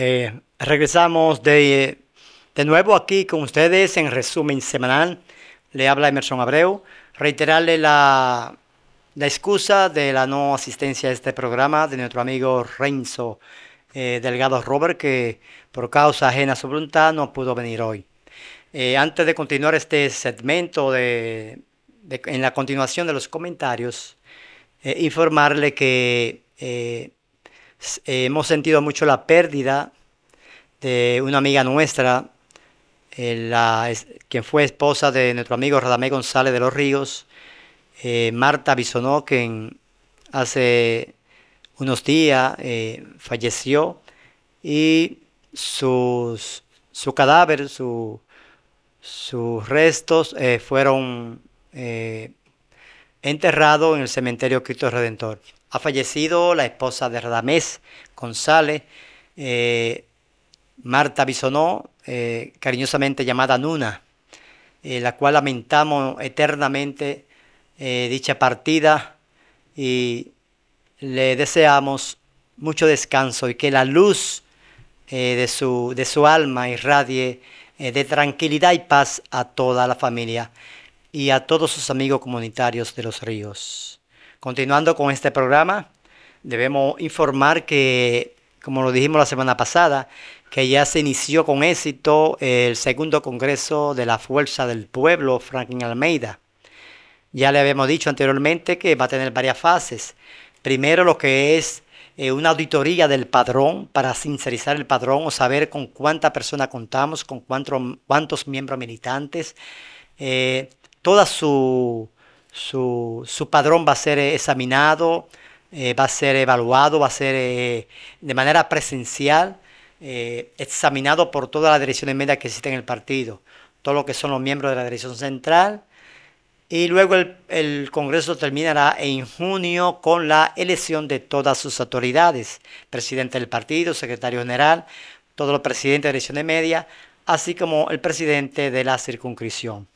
Eh, regresamos de, de, nuevo aquí con ustedes en resumen semanal. Le habla Emerson Abreu. Reiterarle la, la excusa de la no asistencia a este programa de nuestro amigo Renzo eh, Delgado Robert, que por causa ajena a su voluntad no pudo venir hoy. Eh, antes de continuar este segmento de, de, en la continuación de los comentarios, informarle que eh, hemos sentido mucho la pérdida de una amiga nuestra, eh, quien fue esposa de nuestro amigo Radamé González de los Ríos, eh, Marta Bisonó, quien hace unos días falleció y su cadáver, sus restos fueron enterrados en el cementerio Cristo Redentor. Ha fallecido la esposa de Radamés González, eh, Marta Bisonó, eh, cariñosamente llamada Nuna, eh, la cual lamentamos eternamente dicha partida y le deseamos mucho descanso y que la luz de, su, de su alma irradie de tranquilidad y paz a toda la familia y a todos sus amigos comunitarios de los ríos. Continuando con este programa, debemos informar que, como lo dijimos la semana pasada, que ya se inició con éxito el segundo Congreso de la Fuerza del Pueblo, Franklin Almeida. Ya le habíamos dicho anteriormente que va a tener varias fases. Primero lo que es eh, una auditoría del padrón para sincerizar el padrón o saber con cuánta persona contamos, con cuánto, cuántos miembros militantes, eh, toda su su, padrón va a ser examinado, eh, va a ser evaluado, va a ser eh, de manera presencial, eh, examinado por todas las direcciones media que existen en el partido, todo lo que son los miembros de la dirección central. Y luego el, el Congreso terminará en junio con la elección de todas sus autoridades, presidente del partido, secretario general, todos los presidentes de de media así como el presidente de la circunscripción.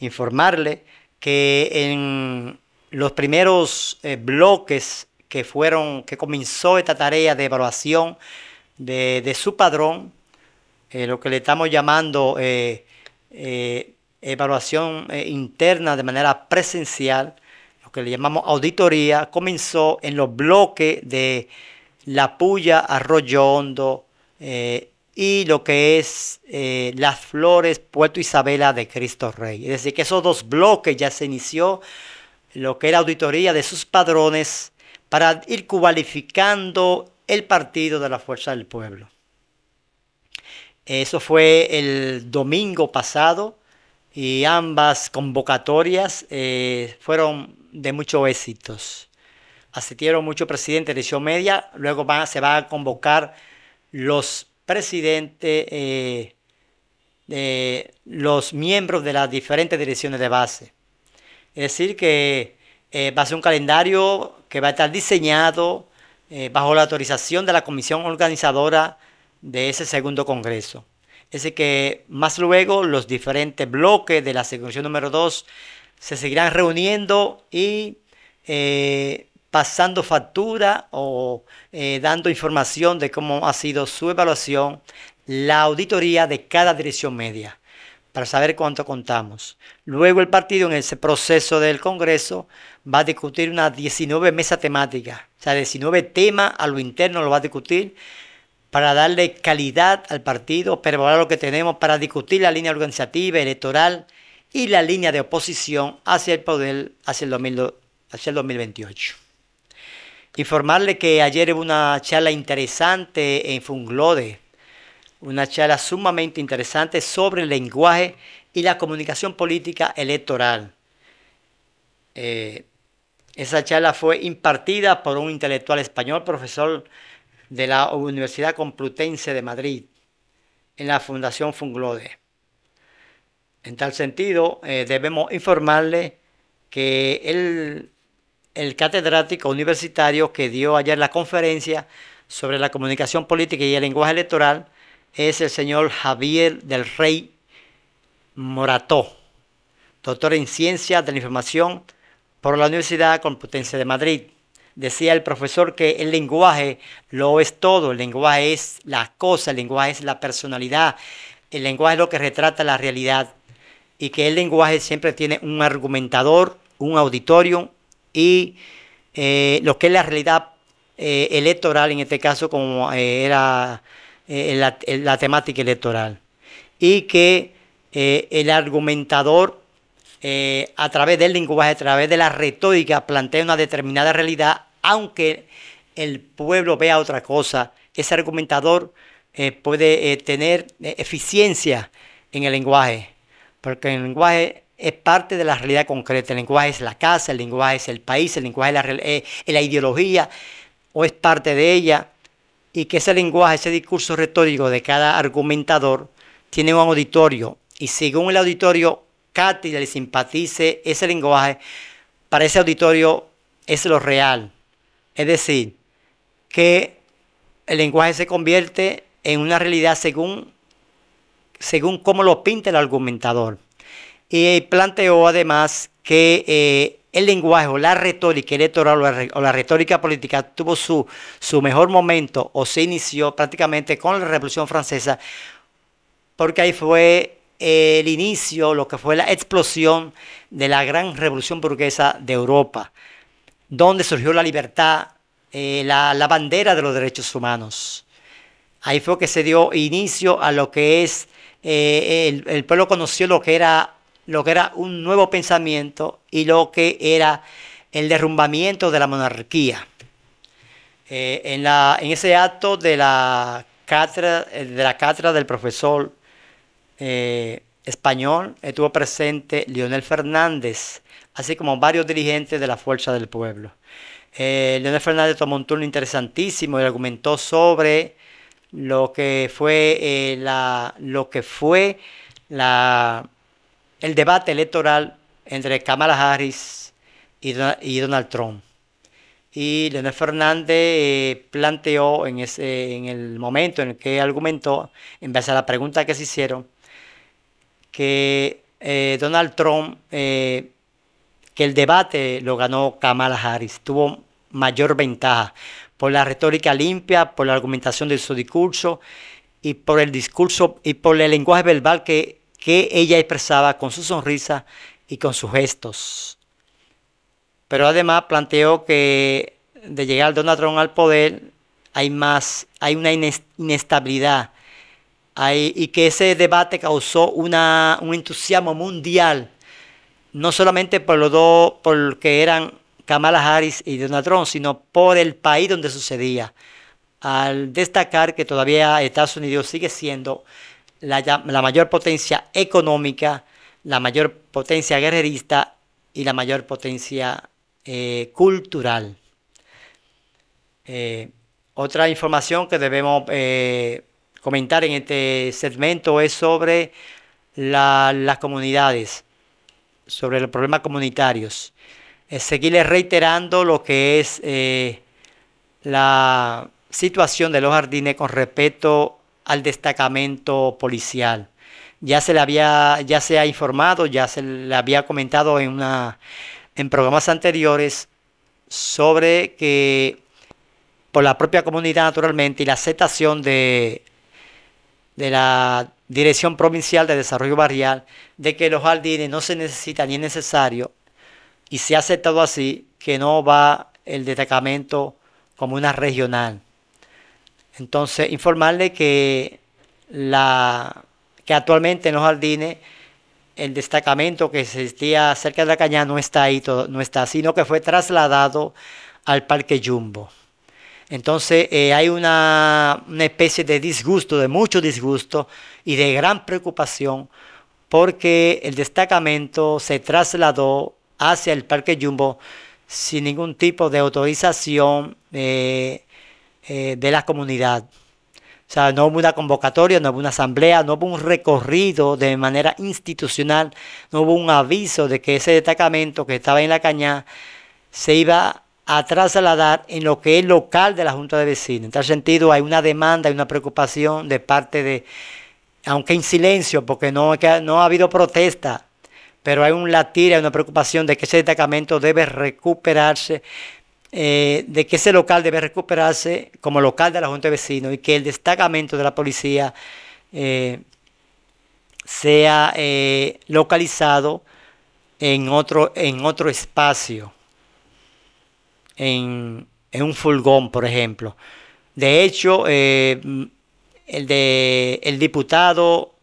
Informarle que en los primeros eh, bloques que fueron, que comenzó esta tarea de evaluación de, su padrón, eh, lo que le estamos llamando eh, evaluación interna de manera presencial, lo que le llamamos auditoría, comenzó en los bloques de La Puya, Arroyo Hondo, y lo que es eh, Las Flores, Puerto Isabela de Cristo Rey. Es decir, que esos dos bloques ya se inició lo que era auditoría de sus padrones para ir cualificando el partido de la Fuerza del Pueblo. Eso fue el domingo pasado y ambas convocatorias eh, fueron de muchos éxitos. Asistieron mucho presidente de Media, luego se va a convocar los presidente eh, de los miembros de las diferentes direcciones de base. Es decir, que eh, va a ser un calendario que va a estar diseñado eh, bajo la autorización de la comisión organizadora de ese segundo congreso. Es decir, que más luego los diferentes bloques de la sección número 2 se seguirán reuniendo y pasando factura o eh, dando información de cómo ha sido su evaluación, la auditoría de cada dirección media para saber cuánto contamos. Luego el partido en ese proceso del Congreso va a discutir unas 19 mesas temáticas, o sea, 19 temas a lo interno lo va a discutir para darle calidad al partido, para evaluar lo que tenemos, para discutir la línea organizativa, electoral y la línea de oposición hacia el poder hacia el 2028. Informarle que ayer hubo una charla interesante en Funglode, una charla sumamente interesante sobre el lenguaje y la comunicación política electoral. Eh, esa charla fue impartida por un intelectual español, profesor de la Universidad Complutense de Madrid, en la Fundación Funglode. En tal sentido, eh, debemos informarle que él el catedrático universitario que dio ayer la conferencia sobre la comunicación política y el lenguaje electoral es el señor Javier del Rey Morató, doctor en Ciencias de la Información por la Universidad Complutense de Madrid. Decía el profesor que el lenguaje lo es todo, el lenguaje es la cosa, el lenguaje es la personalidad, el lenguaje es lo que retrata la realidad y que el lenguaje siempre tiene un argumentador, un auditorio, y eh, lo que es la realidad eh, electoral, en este caso como eh, era la, temática electoral. Y que el argumentador, a través del lenguaje, a través de la retórica, plantea una determinada realidad, aunque el pueblo vea otra cosa, ese argumentador puede tener eficiencia en el lenguaje, porque el lenguaje es parte de la realidad concreta. El lenguaje es la casa, el lenguaje es el país, el lenguaje eh, es la, ideología o es parte de ella y que ese lenguaje, ese discurso retórico de cada argumentador tiene un auditorio y según el auditorio cátedra le simpatice ese lenguaje, para ese auditorio es lo real. Es decir, que el lenguaje se convierte en una realidad según, según cómo lo pinta el argumentador. Y planteó además que eh, el lenguaje o la retórica electoral o la, retórica política tuvo su, su mejor momento o se inició prácticamente con la Revolución Francesa, porque ahí fue el inicio, lo que fue la explosión de la gran revolución burguesa de Europa, donde surgió la libertad, eh, la, bandera de los derechos humanos. Ahí fue que se dio inicio a lo que es, eh, el, el, pueblo conoció lo que era lo que era un nuevo pensamiento y lo que era el derrumbamiento de la monarquía. Eh, en, la, en, ese acto de la cátedra, eh, de la del profesor eh, español estuvo presente Leonel Fernández, así como varios dirigentes de la Fuerza del Pueblo. Leonel Fernández tomó un turno interesantísimo y argumentó sobre lo que fue, la, lo que fue la, el debate electoral entre Kamala Harris y Donald Trump. Y Leonel Fernández eh, planteó en, ese, en el momento en el que argumentó, en base a la pregunta que se hicieron, que eh, Donald Trump, eh, que el debate lo ganó Kamala Harris, tuvo mayor ventaja por la retórica limpia, por la argumentación de su discurso y por el discurso y por el lenguaje verbal que que ella expresaba con su sonrisa y con sus gestos. Pero además planteó que de llegar Donald Trump al poder hay más, hay una inestabilidad y que ese debate causó un entusiasmo mundial, no solamente por los dos, por que eran Kamala Harris y Donald Trump, sino por el país donde sucedía, al destacar que todavía Estados Unidos sigue siendo la, mayor potencia económica, la mayor potencia guerrerista y la mayor potencia eh, cultural. Eh, otra información que debemos eh, comentar en este segmento es sobre las comunidades, sobre los problemas comunitarios. seguirles reiterando lo que es la situación de los jardines con respecto al destacamento policial. Ya se le había, ya se ha informado, ya se le había comentado en una en programas anteriores sobre que por la propia comunidad naturalmente y la aceptación de, de la Dirección Provincial de Desarrollo Barrial de que los jardines no se necesitan ni es necesario y se ha aceptado así que no va el destacamento como una regional. Entonces, informarle que, la, que actualmente en los jardines el destacamento que existía cerca de la caña no está ahí, no está, sino que fue trasladado al Parque Jumbo. Entonces eh, hay una, especie de disgusto, de mucho disgusto y de gran preocupación porque el destacamento se trasladó hacia el Parque Jumbo sin ningún tipo de autorización, eh, eh, de la comunidad. O sea, no hubo una convocatoria, no hubo una asamblea, no hubo un recorrido de manera institucional, no hubo un aviso de que ese destacamento que estaba en la caña se iba a trasladar en lo que es local de la Junta de Vecinos. En tal sentido, hay una demanda, hay una preocupación de parte de, aunque en silencio, porque no, no ha habido protesta, pero hay un latir, hay una preocupación de que ese destacamento debe recuperarse eh, de que ese local debe recuperarse como local de la Junta de Vecinos y que el destacamento de la policía eh, sea eh, localizado en otro, en otro espacio, en, en un furgón, por ejemplo. De hecho, el, de, el diputado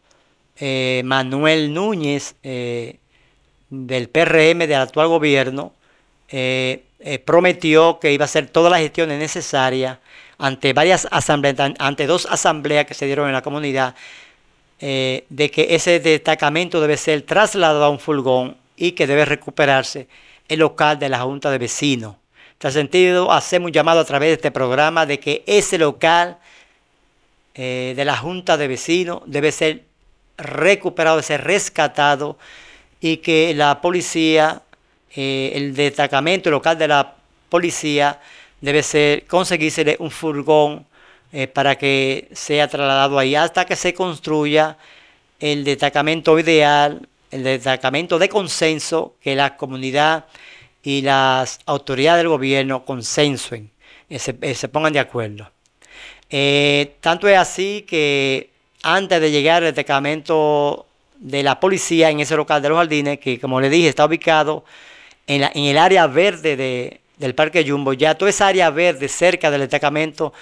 Manuel Núñez del PRM del actual gobierno, eh, eh, prometió que iba a hacer todas las gestiones necesarias ante varias asambleas, ante dos asambleas que se dieron en la comunidad, eh, de que ese destacamento debe ser trasladado a un furgón y que debe recuperarse el local de la Junta de Vecinos. En sentido, hacemos un llamado a través de este programa de que ese local de la Junta de Vecinos debe ser recuperado, debe ser rescatado y que la policía eh, el destacamento local de la policía debe ser conseguirse un furgón eh, para que sea trasladado ahí hasta que se construya el destacamento ideal, el destacamento de consenso que la comunidad y las autoridades del gobierno consensuen, eh, se, pongan de acuerdo. tanto es así que antes de llegar al destacamento de la policía en ese local de los jardines, que como le dije está ubicado en, el área verde del Parque Jumbo, ya toda esa área verde cerca del destacamento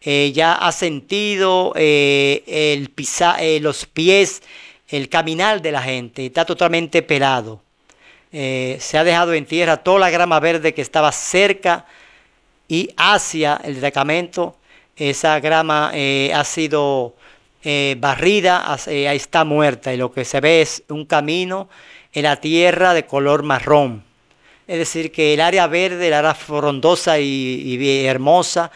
eh, ya ha sentido eh, el eh, los pies, el caminar de la gente, está totalmente pelado. se ha dejado en tierra toda la grama verde que estaba cerca y hacia el destacamento. Esa grama ha sido barrida, ahí está muerta y lo que se ve es un camino en la tierra de color marrón es decir, que el área verde, la área frondosa y, hermosa,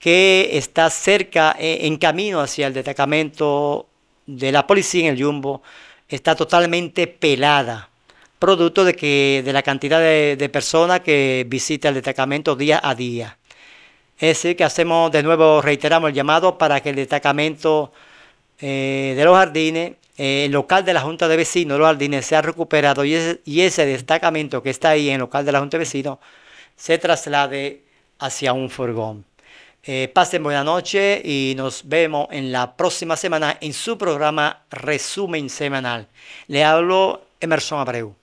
que está cerca, e, en camino hacia el destacamento de la policía en el Jumbo, está totalmente pelada, producto de, que, de la cantidad de, personas que visita el destacamento día a día. Es decir, que hacemos de nuevo, reiteramos el llamado para que el destacamento eh, de los jardines eh, el local de la Junta de Vecinos, los jardines, se ha recuperado y ese, destacamento que está ahí en el local de la Junta de Vecinos se traslade hacia un furgón. Eh, pasen buena noche y nos vemos en la próxima semana en su programa Resumen Semanal. Le hablo Emerson Abreu.